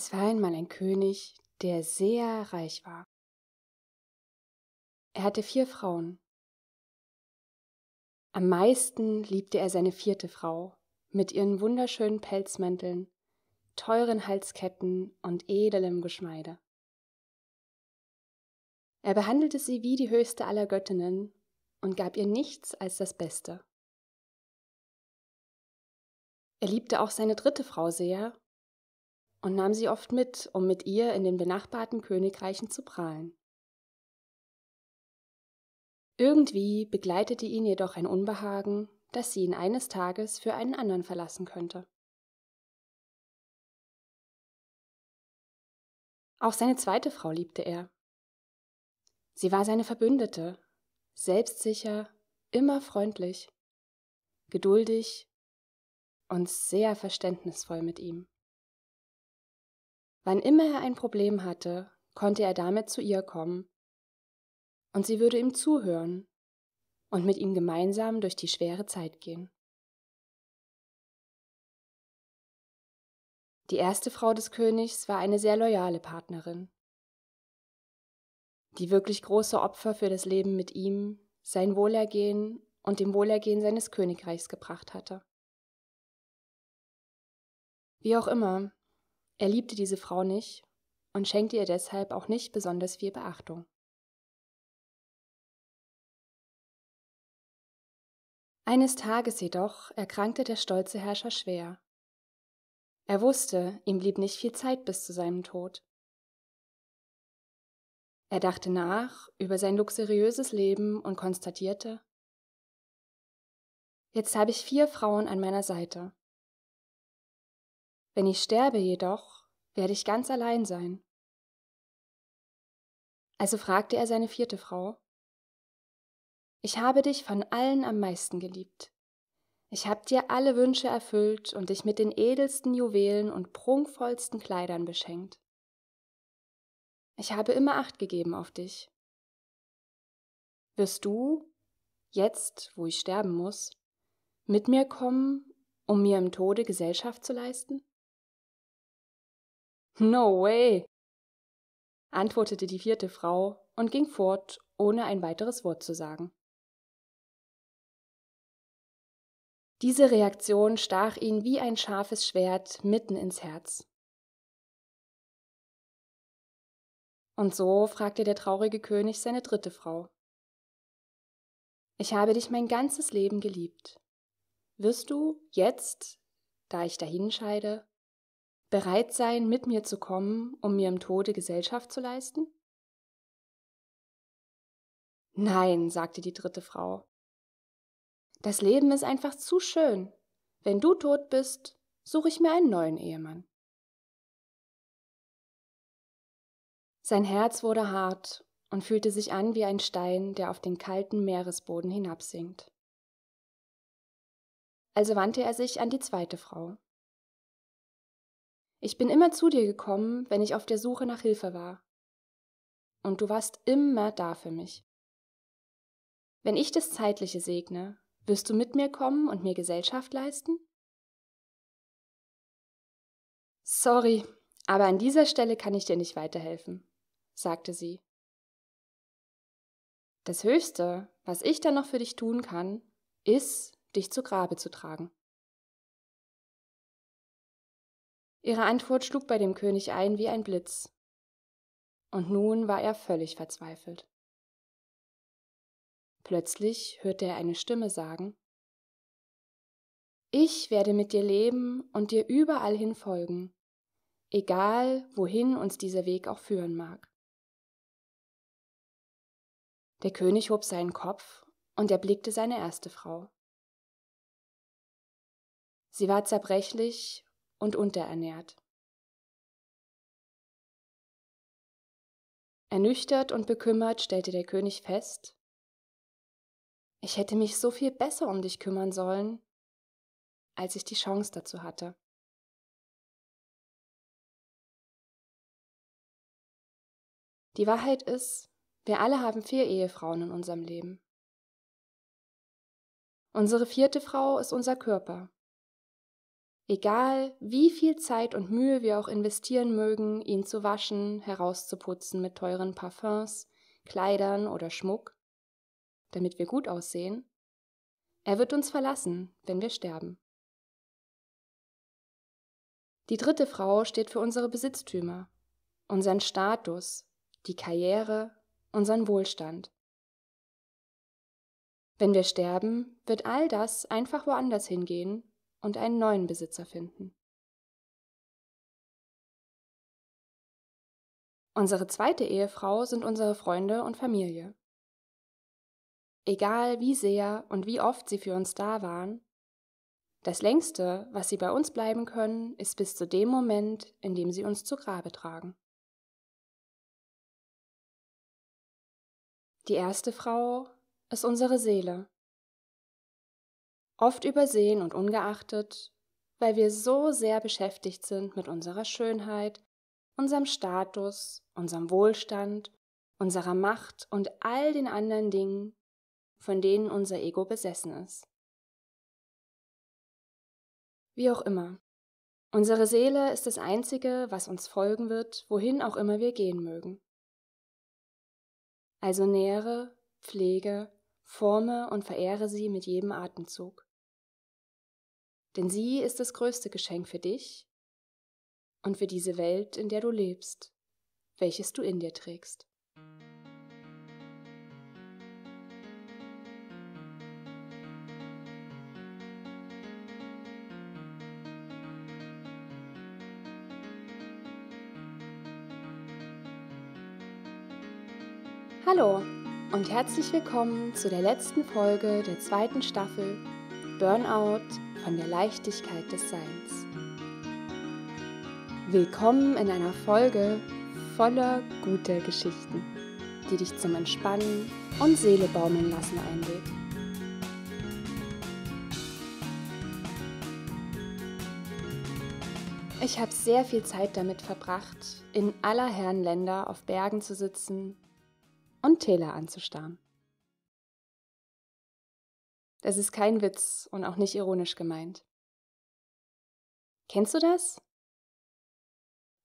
Es war einmal ein König, der sehr reich war. Er hatte vier Frauen. Am meisten liebte er seine vierte Frau mit ihren wunderschönen Pelzmänteln, teuren Halsketten und edelem Geschmeide. Er behandelte sie wie die höchste aller Göttinnen und gab ihr nichts als das Beste. Er liebte auch seine dritte Frau sehr und nahm sie oft mit, um mit ihr in den benachbarten Königreichen zu prahlen. Irgendwie begleitete ihn jedoch ein Unbehagen, dass sie ihn eines Tages für einen anderen verlassen könnte. Auch seine zweite Frau liebte er. Sie war seine Verbündete, selbstsicher, immer freundlich, geduldig und sehr verständnisvoll mit ihm. Wann immer er ein Problem hatte, konnte er damit zu ihr kommen. Und sie würde ihm zuhören und mit ihm gemeinsam durch die schwere Zeit gehen. Die erste Frau des Königs war eine sehr loyale Partnerin. Die wirklich große Opfer für das Leben mit ihm, sein Wohlergehen und dem Wohlergehen seines Königreichs gebracht hatte. Wie auch immer, er liebte diese Frau nicht und schenkte ihr deshalb auch nicht besonders viel Beachtung. Eines Tages jedoch erkrankte der stolze Herrscher schwer. Er wusste, ihm blieb nicht viel Zeit bis zu seinem Tod. Er dachte nach über sein luxuriöses Leben und konstatierte, Jetzt habe ich vier Frauen an meiner Seite. Wenn ich sterbe jedoch, werde ich ganz allein sein. Also fragte er seine vierte Frau, Ich habe dich von allen am meisten geliebt. Ich habe dir alle Wünsche erfüllt und dich mit den edelsten Juwelen und prunkvollsten Kleidern beschenkt. Ich habe immer Acht gegeben auf dich. Wirst du, jetzt, wo ich sterben muss, mit mir kommen, um mir im Tode Gesellschaft zu leisten? No way! antwortete die vierte Frau und ging fort, ohne ein weiteres Wort zu sagen. Diese Reaktion stach ihn wie ein scharfes Schwert mitten ins Herz. Und so fragte der traurige König seine dritte Frau. Ich habe dich mein ganzes Leben geliebt. Wirst du jetzt, da ich dahinscheide, bereit sein, mit mir zu kommen, um mir im Tode Gesellschaft zu leisten? Nein, sagte die dritte Frau. Das Leben ist einfach zu schön. Wenn du tot bist, suche ich mir einen neuen Ehemann. Sein Herz wurde hart und fühlte sich an wie ein Stein, der auf den kalten Meeresboden hinabsinkt. Also wandte er sich an die zweite Frau. Ich bin immer zu dir gekommen, wenn ich auf der Suche nach Hilfe war. Und du warst immer da für mich. Wenn ich das Zeitliche segne, wirst du mit mir kommen und mir Gesellschaft leisten? Sorry, aber an dieser Stelle kann ich dir nicht weiterhelfen, sagte sie. Das Höchste, was ich dann noch für dich tun kann, ist, dich zu Grabe zu tragen. Ihre Antwort schlug bei dem König ein wie ein Blitz. Und nun war er völlig verzweifelt. Plötzlich hörte er eine Stimme sagen Ich werde mit dir leben und dir überall hin folgen, egal wohin uns dieser Weg auch führen mag. Der König hob seinen Kopf und erblickte seine erste Frau. Sie war zerbrechlich und unterernährt. Ernüchtert und bekümmert stellte der König fest, ich hätte mich so viel besser um dich kümmern sollen, als ich die Chance dazu hatte. Die Wahrheit ist, wir alle haben vier Ehefrauen in unserem Leben. Unsere vierte Frau ist unser Körper. Egal, wie viel Zeit und Mühe wir auch investieren mögen, ihn zu waschen, herauszuputzen mit teuren Parfums, Kleidern oder Schmuck, damit wir gut aussehen, er wird uns verlassen, wenn wir sterben. Die dritte Frau steht für unsere Besitztümer, unseren Status, die Karriere, unseren Wohlstand. Wenn wir sterben, wird all das einfach woanders hingehen und einen neuen Besitzer finden. Unsere zweite Ehefrau sind unsere Freunde und Familie. Egal wie sehr und wie oft sie für uns da waren, das längste, was sie bei uns bleiben können, ist bis zu dem Moment, in dem sie uns zu Grabe tragen. Die erste Frau ist unsere Seele, oft übersehen und ungeachtet, weil wir so sehr beschäftigt sind mit unserer Schönheit, unserem Status, unserem Wohlstand, unserer Macht und all den anderen Dingen, von denen unser Ego besessen ist. Wie auch immer, unsere Seele ist das Einzige, was uns folgen wird, wohin auch immer wir gehen mögen. Also nähere, pflege, forme und verehre sie mit jedem Atemzug denn sie ist das größte Geschenk für dich und für diese Welt, in der du lebst, welches du in dir trägst. Hallo und herzlich willkommen zu der letzten Folge der zweiten Staffel Burnout von der Leichtigkeit des Seins. Willkommen in einer Folge voller guter Geschichten, die dich zum Entspannen und Seele baumeln lassen einlädt. Ich habe sehr viel Zeit damit verbracht, in aller Herren Länder auf Bergen zu sitzen und Täler anzustarren. Das ist kein Witz und auch nicht ironisch gemeint. Kennst du das?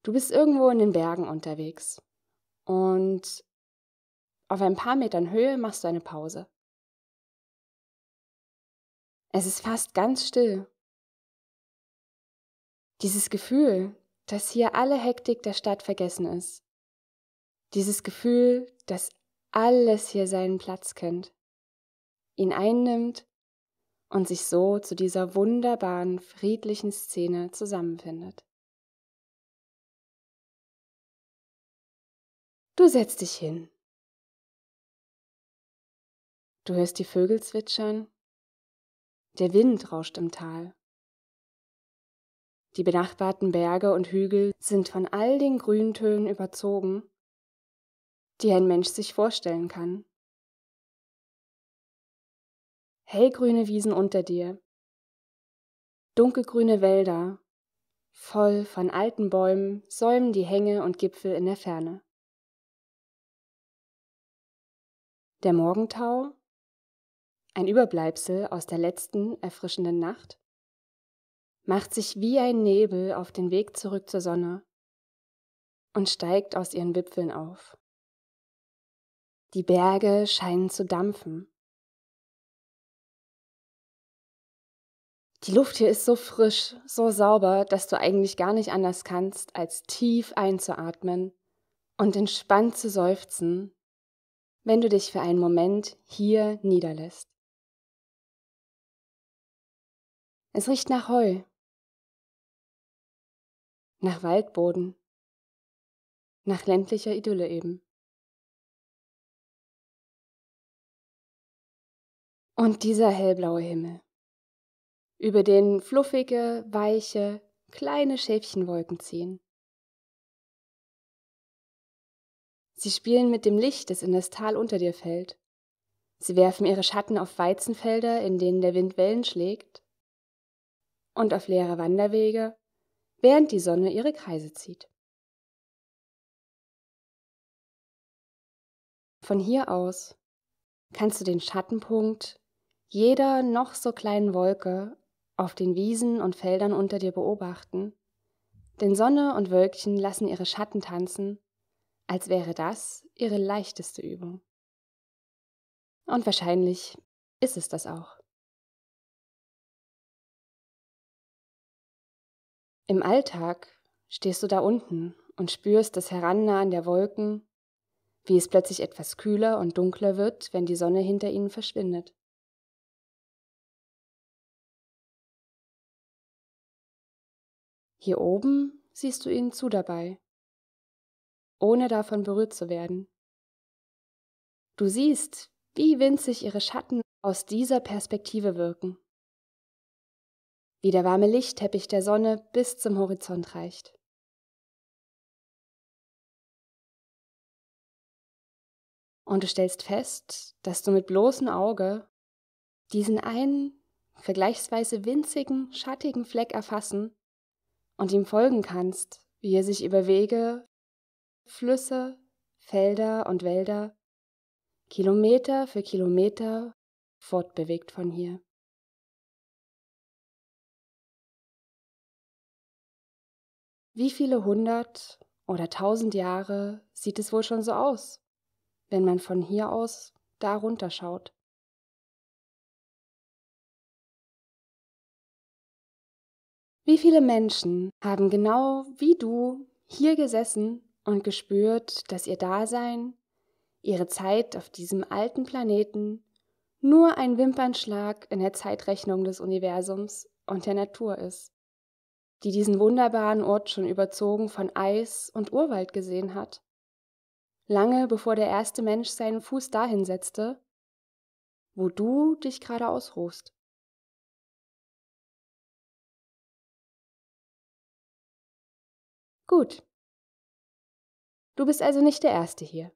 Du bist irgendwo in den Bergen unterwegs und auf ein paar Metern Höhe machst du eine Pause. Es ist fast ganz still. Dieses Gefühl, dass hier alle Hektik der Stadt vergessen ist. Dieses Gefühl, dass alles hier seinen Platz kennt ihn einnimmt und sich so zu dieser wunderbaren, friedlichen Szene zusammenfindet. Du setzt dich hin. Du hörst die Vögel zwitschern, der Wind rauscht im Tal. Die benachbarten Berge und Hügel sind von all den Grüntönen überzogen, die ein Mensch sich vorstellen kann hellgrüne Wiesen unter dir, dunkelgrüne Wälder, voll von alten Bäumen säumen die Hänge und Gipfel in der Ferne. Der Morgentau, ein Überbleibsel aus der letzten erfrischenden Nacht, macht sich wie ein Nebel auf den Weg zurück zur Sonne und steigt aus ihren Wipfeln auf. Die Berge scheinen zu dampfen. Die Luft hier ist so frisch, so sauber, dass du eigentlich gar nicht anders kannst, als tief einzuatmen und entspannt zu seufzen, wenn du dich für einen Moment hier niederlässt. Es riecht nach Heu, nach Waldboden, nach ländlicher Idylle eben. Und dieser hellblaue Himmel über den fluffige, weiche, kleine Schäfchenwolken ziehen. Sie spielen mit dem Licht, das in das Tal unter dir fällt. Sie werfen ihre Schatten auf Weizenfelder, in denen der Wind Wellen schlägt, und auf leere Wanderwege, während die Sonne ihre Kreise zieht. Von hier aus kannst du den Schattenpunkt jeder noch so kleinen Wolke auf den Wiesen und Feldern unter dir beobachten, denn Sonne und Wölkchen lassen ihre Schatten tanzen, als wäre das ihre leichteste Übung. Und wahrscheinlich ist es das auch. Im Alltag stehst du da unten und spürst das Herannahen der Wolken, wie es plötzlich etwas kühler und dunkler wird, wenn die Sonne hinter ihnen verschwindet. Hier oben siehst du ihnen zu dabei, ohne davon berührt zu werden. Du siehst, wie winzig ihre Schatten aus dieser Perspektive wirken. Wie der warme Lichtteppich der Sonne bis zum Horizont reicht. Und du stellst fest, dass du mit bloßem Auge diesen einen vergleichsweise winzigen, schattigen Fleck erfassen und ihm folgen kannst, wie er sich über Wege, Flüsse, Felder und Wälder, Kilometer für Kilometer fortbewegt von hier. Wie viele hundert oder tausend Jahre sieht es wohl schon so aus, wenn man von hier aus darunter schaut? Wie viele Menschen haben genau wie du hier gesessen und gespürt, dass ihr Dasein, ihre Zeit auf diesem alten Planeten nur ein Wimpernschlag in der Zeitrechnung des Universums und der Natur ist, die diesen wunderbaren Ort schon überzogen von Eis und Urwald gesehen hat. Lange bevor der erste Mensch seinen Fuß dahin setzte, wo du dich gerade ausruhst. Gut. Du bist also nicht der Erste hier.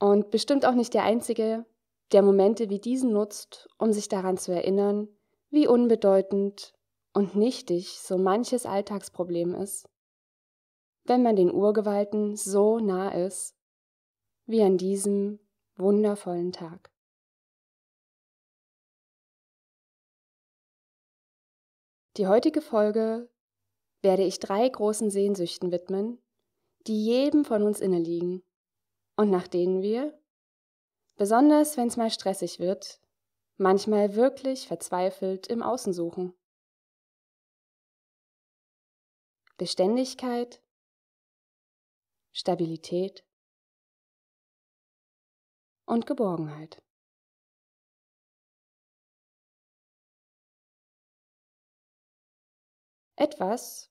Und bestimmt auch nicht der Einzige, der Momente wie diesen nutzt, um sich daran zu erinnern, wie unbedeutend und nichtig so manches Alltagsproblem ist, wenn man den Urgewalten so nah ist, wie an diesem wundervollen Tag. Die heutige Folge werde ich drei großen Sehnsüchten widmen, die jedem von uns inneliegen und nach denen wir, besonders wenn es mal stressig wird, manchmal wirklich verzweifelt im Außen suchen. Beständigkeit, Stabilität und Geborgenheit. Etwas,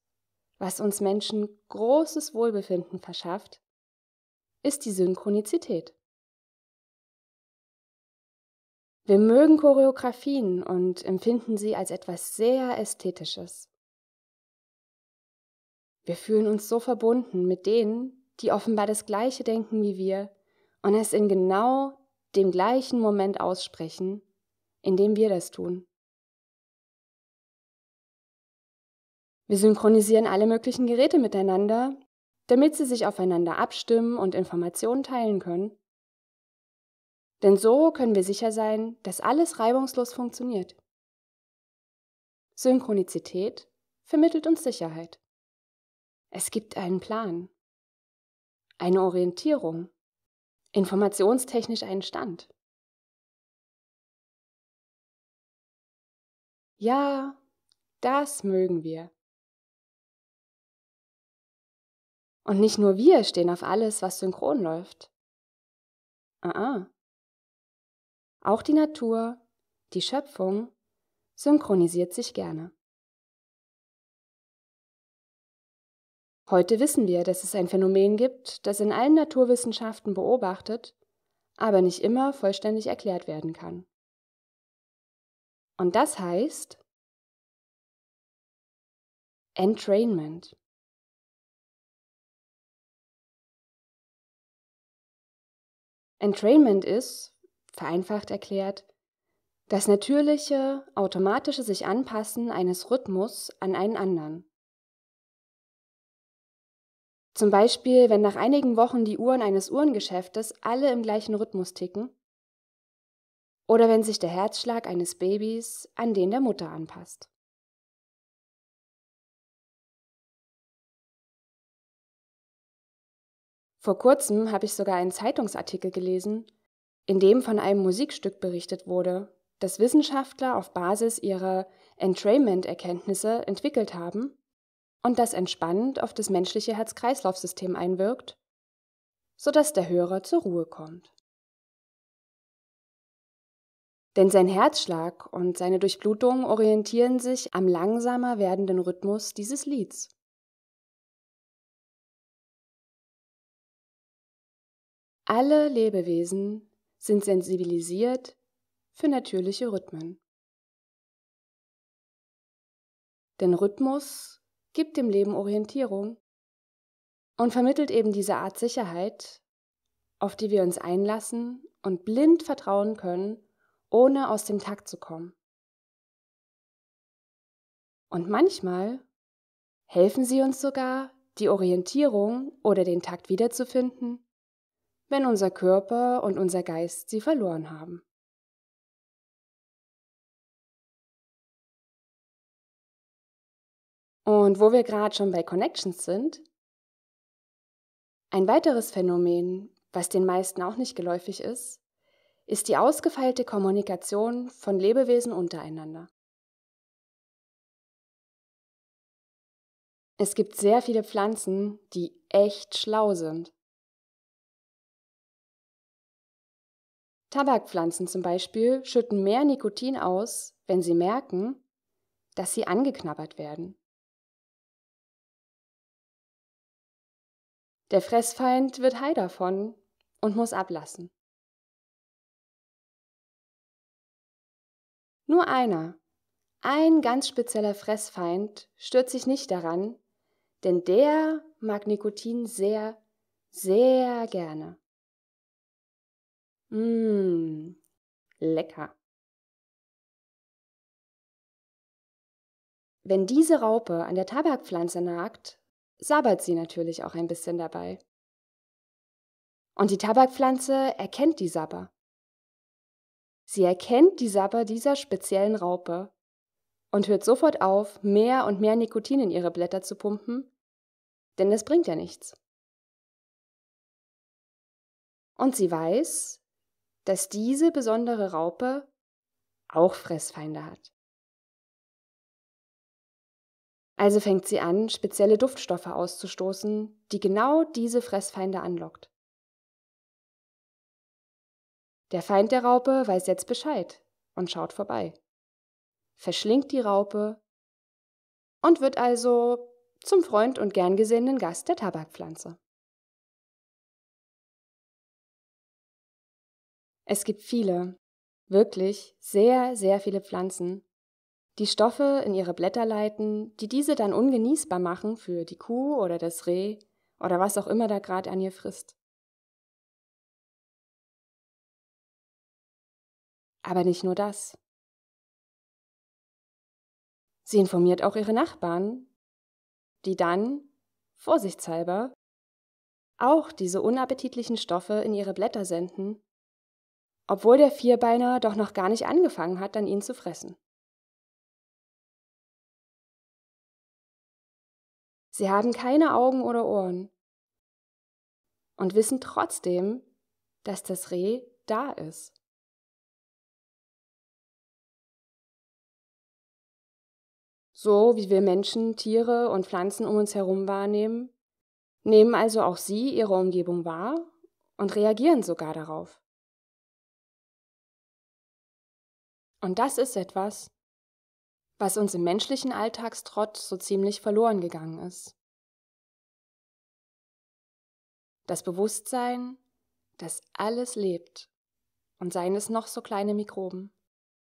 was uns Menschen großes Wohlbefinden verschafft, ist die Synchronizität. Wir mögen Choreografien und empfinden sie als etwas sehr Ästhetisches. Wir fühlen uns so verbunden mit denen, die offenbar das Gleiche denken wie wir und es in genau dem gleichen Moment aussprechen, in dem wir das tun. Wir synchronisieren alle möglichen Geräte miteinander, damit sie sich aufeinander abstimmen und Informationen teilen können. Denn so können wir sicher sein, dass alles reibungslos funktioniert. Synchronizität vermittelt uns Sicherheit. Es gibt einen Plan, eine Orientierung, informationstechnisch einen Stand. Ja, das mögen wir. Und nicht nur wir stehen auf alles, was synchron läuft. Ah, ah. Auch die Natur, die Schöpfung, synchronisiert sich gerne. Heute wissen wir, dass es ein Phänomen gibt, das in allen Naturwissenschaften beobachtet, aber nicht immer vollständig erklärt werden kann. Und das heißt Entrainment. Entrainment ist, vereinfacht erklärt, das natürliche, automatische sich anpassen eines Rhythmus an einen anderen. Zum Beispiel, wenn nach einigen Wochen die Uhren eines Uhrengeschäftes alle im gleichen Rhythmus ticken, oder wenn sich der Herzschlag eines Babys an den der Mutter anpasst. Vor kurzem habe ich sogar einen Zeitungsartikel gelesen, in dem von einem Musikstück berichtet wurde, das Wissenschaftler auf Basis ihrer Entrainment-Erkenntnisse entwickelt haben und das entspannend auf das menschliche Herz-Kreislauf-System einwirkt, sodass der Hörer zur Ruhe kommt. Denn sein Herzschlag und seine Durchblutung orientieren sich am langsamer werdenden Rhythmus dieses Lieds. Alle Lebewesen sind sensibilisiert für natürliche Rhythmen. Denn Rhythmus gibt dem Leben Orientierung und vermittelt eben diese Art Sicherheit, auf die wir uns einlassen und blind vertrauen können, ohne aus dem Takt zu kommen. Und manchmal helfen sie uns sogar, die Orientierung oder den Takt wiederzufinden wenn unser Körper und unser Geist sie verloren haben. Und wo wir gerade schon bei Connections sind, ein weiteres Phänomen, was den meisten auch nicht geläufig ist, ist die ausgefeilte Kommunikation von Lebewesen untereinander. Es gibt sehr viele Pflanzen, die echt schlau sind. Tabakpflanzen zum Beispiel schütten mehr Nikotin aus, wenn sie merken, dass sie angeknabbert werden. Der Fressfeind wird high davon und muss ablassen. Nur einer, ein ganz spezieller Fressfeind, stört sich nicht daran, denn der mag Nikotin sehr, sehr gerne. Mmh, lecker. Wenn diese Raupe an der Tabakpflanze nagt, sabbert sie natürlich auch ein bisschen dabei. Und die Tabakpflanze erkennt die Sabber. Sie erkennt die Sabber dieser speziellen Raupe und hört sofort auf, mehr und mehr Nikotin in ihre Blätter zu pumpen, denn das bringt ja nichts. Und sie weiß, dass diese besondere Raupe auch Fressfeinde hat. Also fängt sie an, spezielle Duftstoffe auszustoßen, die genau diese Fressfeinde anlockt. Der Feind der Raupe weiß jetzt Bescheid und schaut vorbei, verschlingt die Raupe und wird also zum Freund und gern gesehenen Gast der Tabakpflanze. Es gibt viele, wirklich sehr, sehr viele Pflanzen, die Stoffe in ihre Blätter leiten, die diese dann ungenießbar machen für die Kuh oder das Reh oder was auch immer da gerade an ihr frisst. Aber nicht nur das. Sie informiert auch ihre Nachbarn, die dann, vorsichtshalber, auch diese unappetitlichen Stoffe in ihre Blätter senden obwohl der Vierbeiner doch noch gar nicht angefangen hat, an ihn zu fressen. Sie haben keine Augen oder Ohren und wissen trotzdem, dass das Reh da ist. So wie wir Menschen, Tiere und Pflanzen um uns herum wahrnehmen, nehmen also auch sie ihre Umgebung wahr und reagieren sogar darauf. Und das ist etwas, was uns im menschlichen Alltagstrott so ziemlich verloren gegangen ist. Das Bewusstsein, dass alles lebt und seien es noch so kleine Mikroben,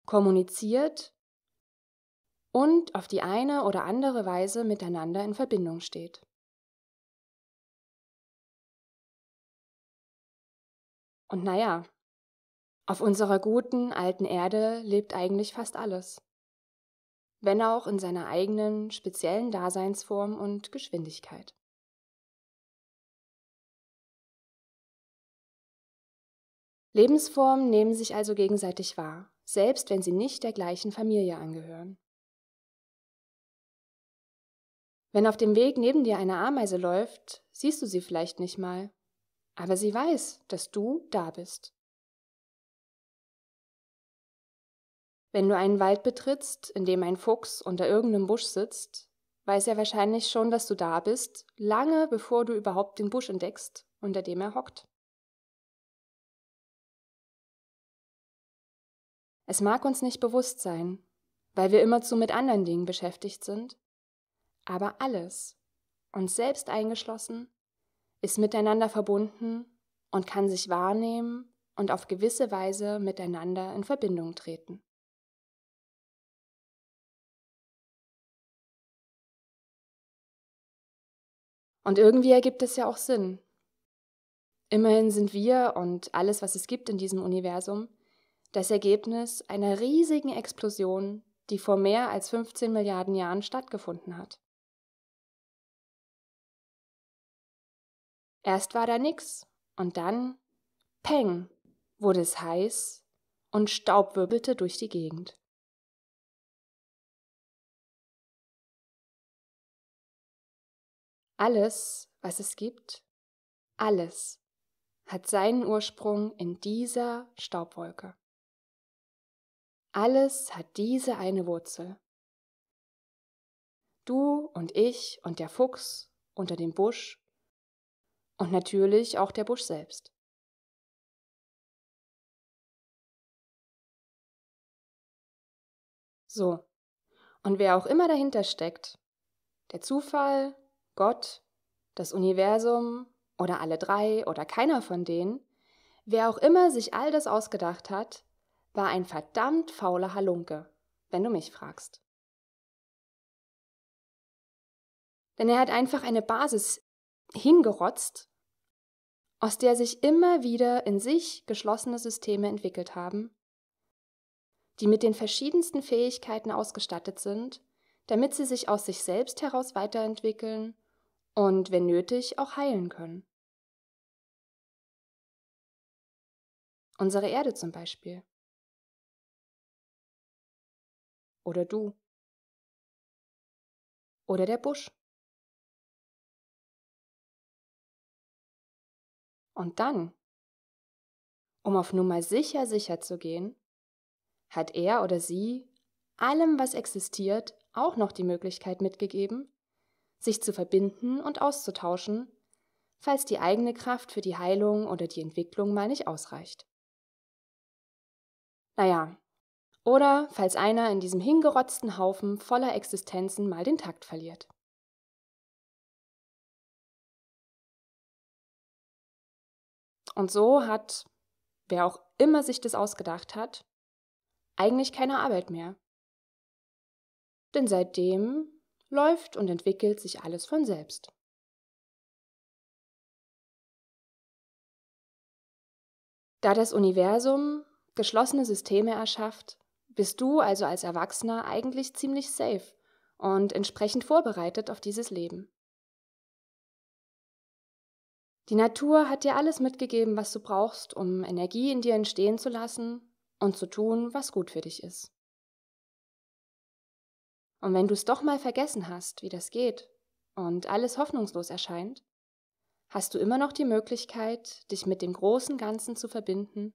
kommuniziert und auf die eine oder andere Weise miteinander in Verbindung steht. Und naja, auf unserer guten alten Erde lebt eigentlich fast alles. Wenn auch in seiner eigenen speziellen Daseinsform und Geschwindigkeit. Lebensformen nehmen sich also gegenseitig wahr, selbst wenn sie nicht der gleichen Familie angehören. Wenn auf dem Weg neben dir eine Ameise läuft, siehst du sie vielleicht nicht mal, aber sie weiß, dass du da bist. Wenn du einen Wald betrittst, in dem ein Fuchs unter irgendeinem Busch sitzt, weiß er wahrscheinlich schon, dass du da bist, lange bevor du überhaupt den Busch entdeckst, unter dem er hockt. Es mag uns nicht bewusst sein, weil wir immerzu mit anderen Dingen beschäftigt sind, aber alles, uns selbst eingeschlossen, ist miteinander verbunden und kann sich wahrnehmen und auf gewisse Weise miteinander in Verbindung treten. Und irgendwie ergibt es ja auch Sinn. Immerhin sind wir und alles, was es gibt in diesem Universum, das Ergebnis einer riesigen Explosion, die vor mehr als 15 Milliarden Jahren stattgefunden hat. Erst war da nix und dann, peng, wurde es heiß und Staub wirbelte durch die Gegend. Alles, was es gibt, alles hat seinen Ursprung in dieser Staubwolke. Alles hat diese eine Wurzel. Du und ich und der Fuchs unter dem Busch und natürlich auch der Busch selbst. So, und wer auch immer dahinter steckt, der Zufall, Gott, das Universum oder alle drei oder keiner von denen, wer auch immer sich all das ausgedacht hat, war ein verdammt fauler Halunke, wenn du mich fragst. Denn er hat einfach eine Basis hingerotzt, aus der sich immer wieder in sich geschlossene Systeme entwickelt haben, die mit den verschiedensten Fähigkeiten ausgestattet sind, damit sie sich aus sich selbst heraus weiterentwickeln und wenn nötig auch heilen können. Unsere Erde zum Beispiel. Oder du. Oder der Busch. Und dann, um auf Nummer sicher sicher zu gehen, hat er oder sie allem, was existiert, auch noch die Möglichkeit mitgegeben, sich zu verbinden und auszutauschen, falls die eigene Kraft für die Heilung oder die Entwicklung mal nicht ausreicht. Naja, oder falls einer in diesem hingerotzten Haufen voller Existenzen mal den Takt verliert. Und so hat, wer auch immer sich das ausgedacht hat, eigentlich keine Arbeit mehr. Denn seitdem läuft und entwickelt sich alles von selbst. Da das Universum geschlossene Systeme erschafft, bist du also als Erwachsener eigentlich ziemlich safe und entsprechend vorbereitet auf dieses Leben. Die Natur hat dir alles mitgegeben, was du brauchst, um Energie in dir entstehen zu lassen und zu tun, was gut für dich ist. Und wenn du es doch mal vergessen hast, wie das geht, und alles hoffnungslos erscheint, hast du immer noch die Möglichkeit, dich mit dem großen Ganzen zu verbinden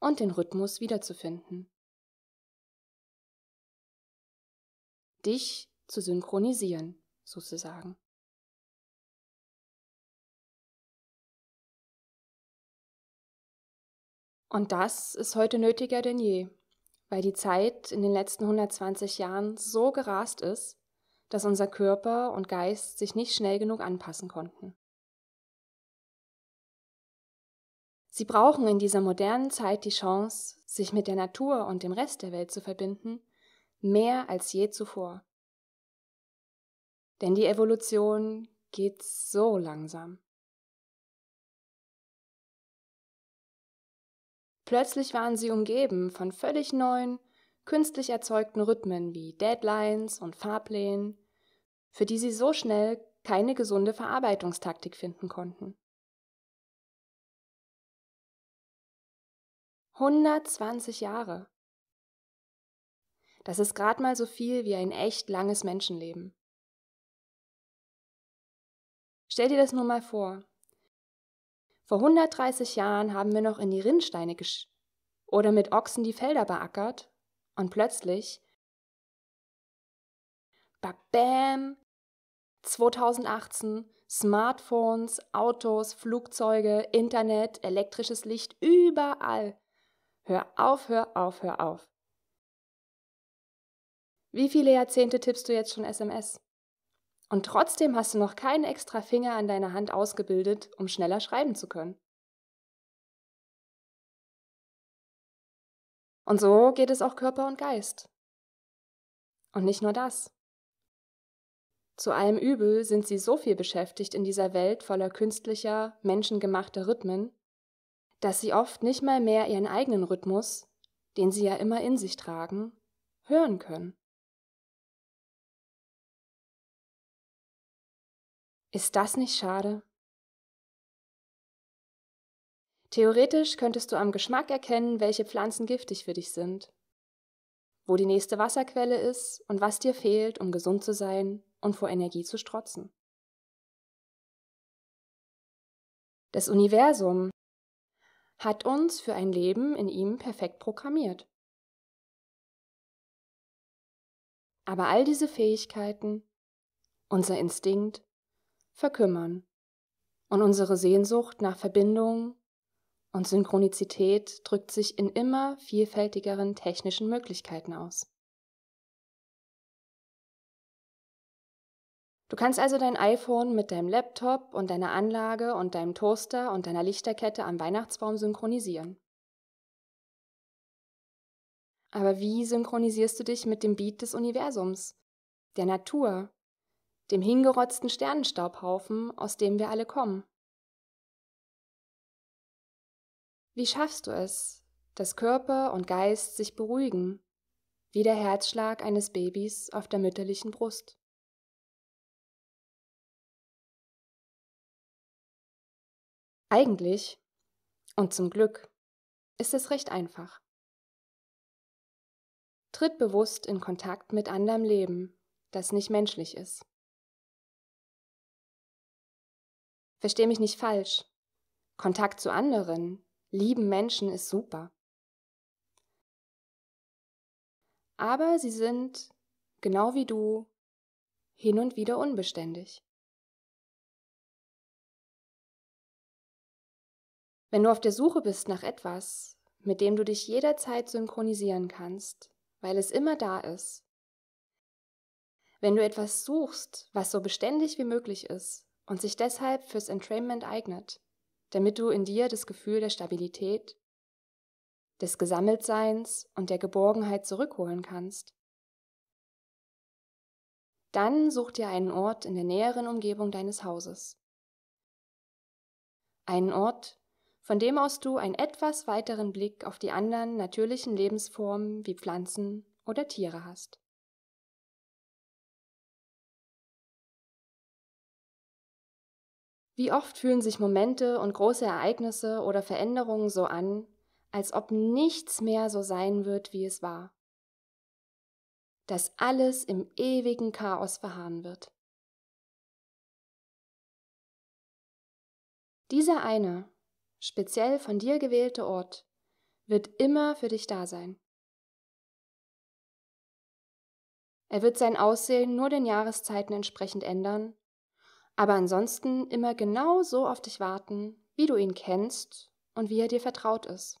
und den Rhythmus wiederzufinden. Dich zu synchronisieren, sozusagen. Und das ist heute nötiger denn je weil die Zeit in den letzten 120 Jahren so gerast ist, dass unser Körper und Geist sich nicht schnell genug anpassen konnten. Sie brauchen in dieser modernen Zeit die Chance, sich mit der Natur und dem Rest der Welt zu verbinden, mehr als je zuvor. Denn die Evolution geht so langsam. Plötzlich waren sie umgeben von völlig neuen, künstlich erzeugten Rhythmen wie Deadlines und Fahrplänen, für die sie so schnell keine gesunde Verarbeitungstaktik finden konnten. 120 Jahre. Das ist gerade mal so viel wie ein echt langes Menschenleben. Stell dir das nur mal vor. Vor 130 Jahren haben wir noch in die Rinnsteine gesch oder mit Ochsen die Felder beackert und plötzlich Bam! 2018 Smartphones, Autos, Flugzeuge, Internet, elektrisches Licht überall. Hör auf, hör auf, hör auf. Wie viele Jahrzehnte tippst du jetzt schon SMS? Und trotzdem hast du noch keinen extra Finger an deiner Hand ausgebildet, um schneller schreiben zu können. Und so geht es auch Körper und Geist. Und nicht nur das. Zu allem Übel sind sie so viel beschäftigt in dieser Welt voller künstlicher, menschengemachter Rhythmen, dass sie oft nicht mal mehr ihren eigenen Rhythmus, den sie ja immer in sich tragen, hören können. Ist das nicht schade? Theoretisch könntest du am Geschmack erkennen, welche Pflanzen giftig für dich sind, wo die nächste Wasserquelle ist und was dir fehlt, um gesund zu sein und vor Energie zu strotzen. Das Universum hat uns für ein Leben in ihm perfekt programmiert. Aber all diese Fähigkeiten, unser Instinkt, verkümmern und unsere Sehnsucht nach Verbindung und Synchronizität drückt sich in immer vielfältigeren technischen Möglichkeiten aus. Du kannst also dein iPhone mit deinem Laptop und deiner Anlage und deinem Toaster und deiner Lichterkette am Weihnachtsbaum synchronisieren. Aber wie synchronisierst du dich mit dem Beat des Universums, der Natur, dem hingerotzten Sternenstaubhaufen, aus dem wir alle kommen. Wie schaffst du es, dass Körper und Geist sich beruhigen, wie der Herzschlag eines Babys auf der mütterlichen Brust? Eigentlich, und zum Glück, ist es recht einfach. Tritt bewusst in Kontakt mit anderem Leben, das nicht menschlich ist. Versteh mich nicht falsch. Kontakt zu anderen, lieben Menschen ist super. Aber sie sind, genau wie du, hin und wieder unbeständig. Wenn du auf der Suche bist nach etwas, mit dem du dich jederzeit synchronisieren kannst, weil es immer da ist, wenn du etwas suchst, was so beständig wie möglich ist, und sich deshalb fürs Entrainment eignet, damit du in dir das Gefühl der Stabilität, des Gesammeltseins und der Geborgenheit zurückholen kannst. Dann such dir einen Ort in der näheren Umgebung deines Hauses. Einen Ort, von dem aus du einen etwas weiteren Blick auf die anderen natürlichen Lebensformen wie Pflanzen oder Tiere hast. Wie oft fühlen sich Momente und große Ereignisse oder Veränderungen so an, als ob nichts mehr so sein wird, wie es war. Dass alles im ewigen Chaos verharren wird. Dieser eine, speziell von dir gewählte Ort, wird immer für dich da sein. Er wird sein Aussehen nur den Jahreszeiten entsprechend ändern aber ansonsten immer genau so auf dich warten, wie du ihn kennst und wie er dir vertraut ist.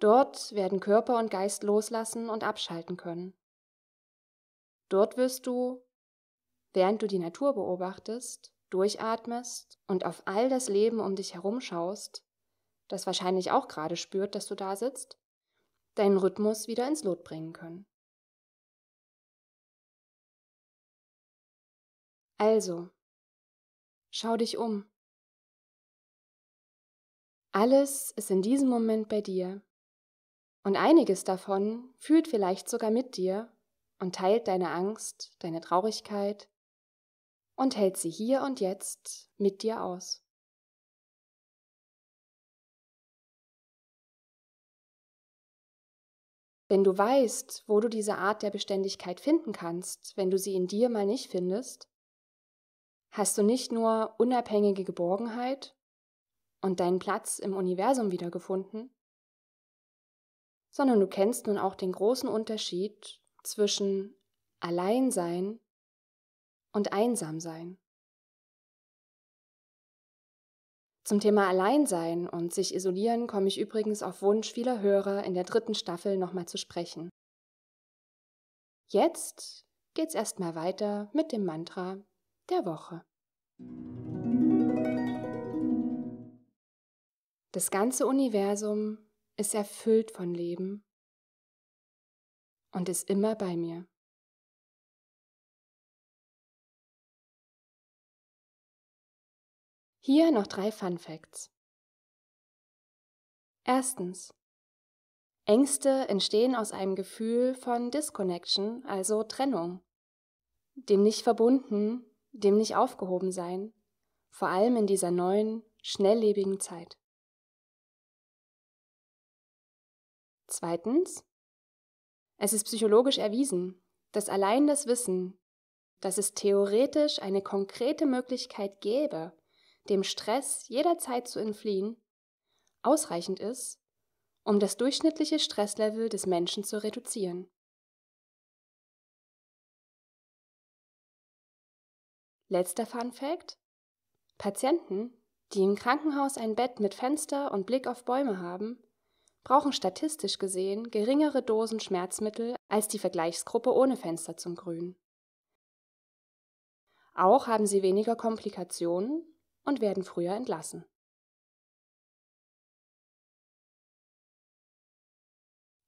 Dort werden Körper und Geist loslassen und abschalten können. Dort wirst du, während du die Natur beobachtest, durchatmest und auf all das Leben um dich herum schaust, das wahrscheinlich auch gerade spürt, dass du da sitzt, deinen Rhythmus wieder ins Lot bringen können. Also, schau dich um. Alles ist in diesem Moment bei dir. Und einiges davon fühlt vielleicht sogar mit dir und teilt deine Angst, deine Traurigkeit und hält sie hier und jetzt mit dir aus. Wenn du weißt, wo du diese Art der Beständigkeit finden kannst, wenn du sie in dir mal nicht findest, hast du nicht nur unabhängige Geborgenheit und deinen Platz im Universum wiedergefunden, sondern du kennst nun auch den großen Unterschied zwischen Alleinsein und Einsamsein. Zum Thema Alleinsein und sich isolieren komme ich übrigens auf Wunsch vieler Hörer in der dritten Staffel nochmal zu sprechen. Jetzt geht's erstmal weiter mit dem Mantra der Woche. Das ganze Universum ist erfüllt von Leben und ist immer bei mir. Hier noch drei Fun Facts. Erstens. Ängste entstehen aus einem Gefühl von Disconnection, also Trennung, dem nicht verbunden dem nicht aufgehoben sein, vor allem in dieser neuen, schnelllebigen Zeit. Zweitens, es ist psychologisch erwiesen, dass allein das Wissen, dass es theoretisch eine konkrete Möglichkeit gäbe, dem Stress jederzeit zu entfliehen, ausreichend ist, um das durchschnittliche Stresslevel des Menschen zu reduzieren. Letzter Fun Fact: Patienten, die im Krankenhaus ein Bett mit Fenster und Blick auf Bäume haben, brauchen statistisch gesehen geringere Dosen Schmerzmittel als die Vergleichsgruppe ohne Fenster zum Grün. Auch haben sie weniger Komplikationen und werden früher entlassen.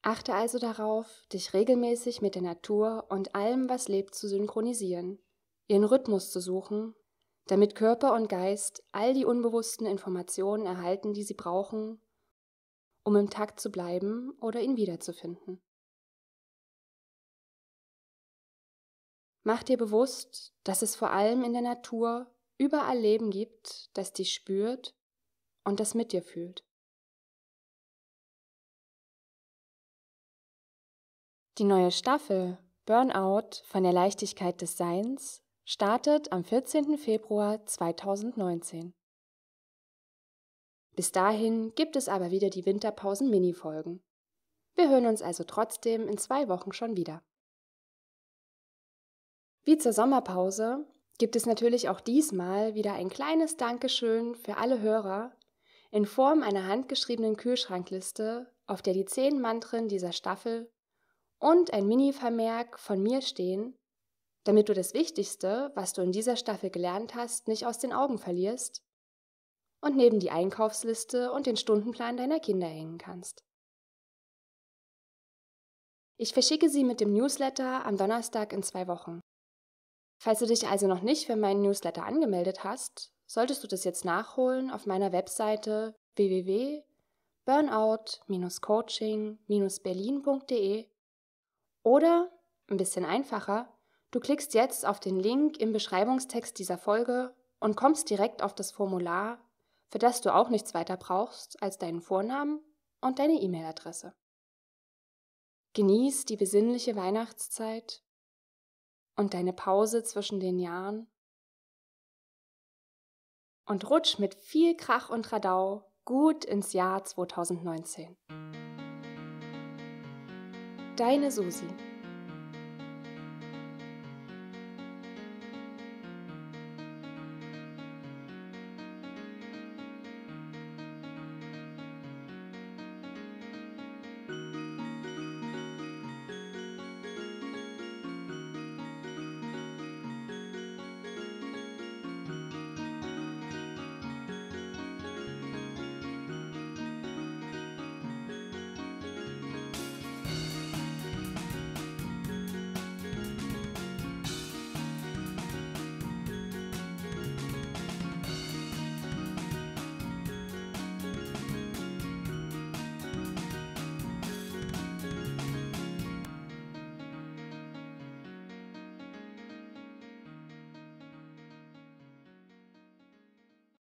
Achte also darauf, dich regelmäßig mit der Natur und allem, was lebt, zu synchronisieren ihren Rhythmus zu suchen, damit Körper und Geist all die unbewussten Informationen erhalten, die sie brauchen, um im Takt zu bleiben oder ihn wiederzufinden. Mach dir bewusst, dass es vor allem in der Natur überall Leben gibt, das dich spürt und das mit dir fühlt. Die neue Staffel Burnout von der Leichtigkeit des Seins startet am 14. Februar 2019. Bis dahin gibt es aber wieder die Winterpausen-Mini-Folgen. Wir hören uns also trotzdem in zwei Wochen schon wieder. Wie zur Sommerpause gibt es natürlich auch diesmal wieder ein kleines Dankeschön für alle Hörer in Form einer handgeschriebenen Kühlschrankliste, auf der die zehn Mantren dieser Staffel und ein Mini-Vermerk von mir stehen, damit du das Wichtigste, was du in dieser Staffel gelernt hast, nicht aus den Augen verlierst und neben die Einkaufsliste und den Stundenplan deiner Kinder hängen kannst. Ich verschicke sie mit dem Newsletter am Donnerstag in zwei Wochen. Falls du dich also noch nicht für meinen Newsletter angemeldet hast, solltest du das jetzt nachholen auf meiner Webseite www.burnout-coaching-berlin.de oder, ein bisschen einfacher, Du klickst jetzt auf den Link im Beschreibungstext dieser Folge und kommst direkt auf das Formular, für das du auch nichts weiter brauchst als deinen Vornamen und deine E-Mail-Adresse. Genieß die besinnliche Weihnachtszeit und deine Pause zwischen den Jahren und rutsch mit viel Krach und Radau gut ins Jahr 2019. Deine Susi.